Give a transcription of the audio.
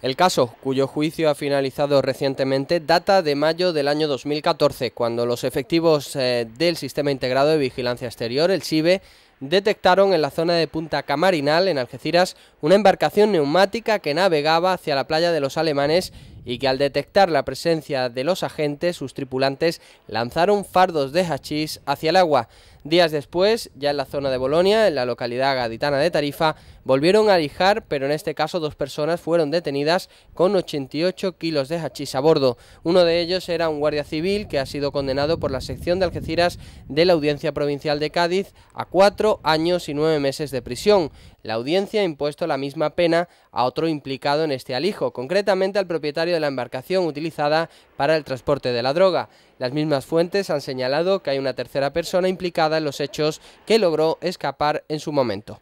El caso, cuyo juicio ha finalizado recientemente, data de mayo del año 2014, cuando los efectivos eh, del Sistema Integrado de Vigilancia Exterior, el SIBE, detectaron en la zona de Punta Camarinal, en Algeciras, una embarcación neumática que navegaba hacia la playa de los alemanes y que al detectar la presencia de los agentes, sus tripulantes lanzaron fardos de hachís hacia el agua. Días después, ya en la zona de Bolonia, en la localidad gaditana de Tarifa, volvieron a lijar, pero en este caso dos personas fueron detenidas con 88 kilos de hachís a bordo. Uno de ellos era un guardia civil que ha sido condenado por la sección de Algeciras de la Audiencia Provincial de Cádiz a cuatro años y nueve meses de prisión. La audiencia ha impuesto la misma pena a otro implicado en este alijo, concretamente al propietario de la embarcación utilizada para el transporte de la droga. Las mismas fuentes han señalado que hay una tercera persona implicada los hechos que logró escapar en su momento.